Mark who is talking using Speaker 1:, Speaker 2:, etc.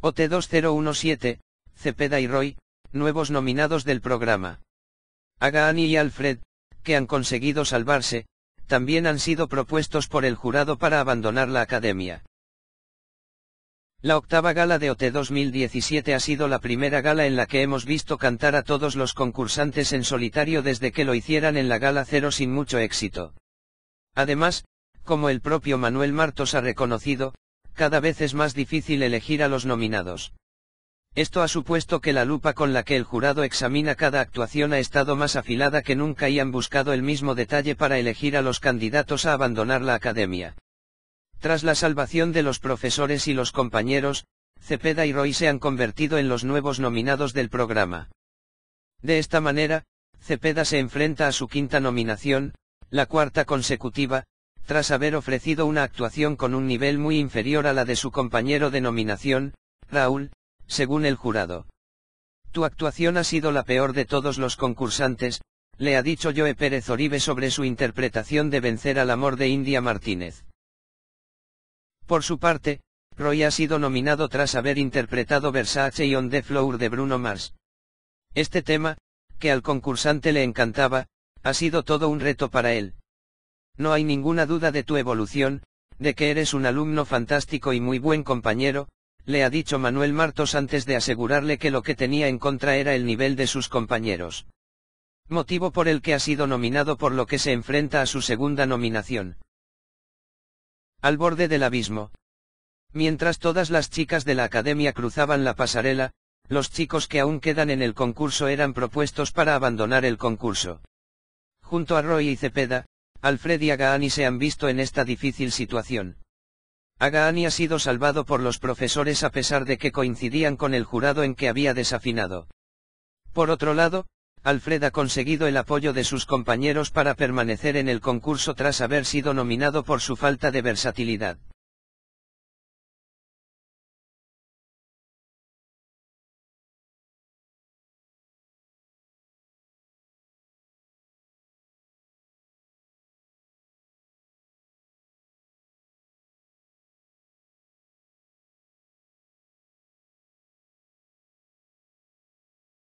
Speaker 1: OT2017, Cepeda y Roy, nuevos nominados del programa. Agaani y Alfred, que han conseguido salvarse, también han sido propuestos por el jurado para abandonar la academia. La octava gala de OT 2017 ha sido la primera gala en la que hemos visto cantar a todos los concursantes en solitario desde que lo hicieran en la gala cero sin mucho éxito. Además, como el propio Manuel Martos ha reconocido, cada vez es más difícil elegir a los nominados. Esto ha supuesto que la lupa con la que el jurado examina cada actuación ha estado más afilada que nunca y han buscado el mismo detalle para elegir a los candidatos a abandonar la academia. Tras la salvación de los profesores y los compañeros, Cepeda y Roy se han convertido en los nuevos nominados del programa. De esta manera, Cepeda se enfrenta a su quinta nominación, la cuarta consecutiva, tras haber ofrecido una actuación con un nivel muy inferior a la de su compañero de nominación, Raúl, según el jurado. Tu actuación ha sido la peor de todos los concursantes, le ha dicho Joe Pérez Oribe sobre su interpretación de Vencer al Amor de India Martínez. Por su parte, Roy ha sido nominado tras haber interpretado Versace y On the Floor de Bruno Mars. Este tema, que al concursante le encantaba, ha sido todo un reto para él. No hay ninguna duda de tu evolución, de que eres un alumno fantástico y muy buen compañero, le ha dicho Manuel Martos antes de asegurarle que lo que tenía en contra era el nivel de sus compañeros. Motivo por el que ha sido nominado por lo que se enfrenta a su segunda nominación. Al borde del abismo. Mientras todas las chicas de la academia cruzaban la pasarela, los chicos que aún quedan en el concurso eran propuestos para abandonar el concurso. Junto a Roy y Cepeda, Alfred y Agaani se han visto en esta difícil situación. Agaani ha sido salvado por los profesores a pesar de que coincidían con el jurado en que había desafinado. Por otro lado, Alfred ha conseguido el apoyo de sus compañeros para permanecer en el concurso tras haber sido nominado por su falta de versatilidad.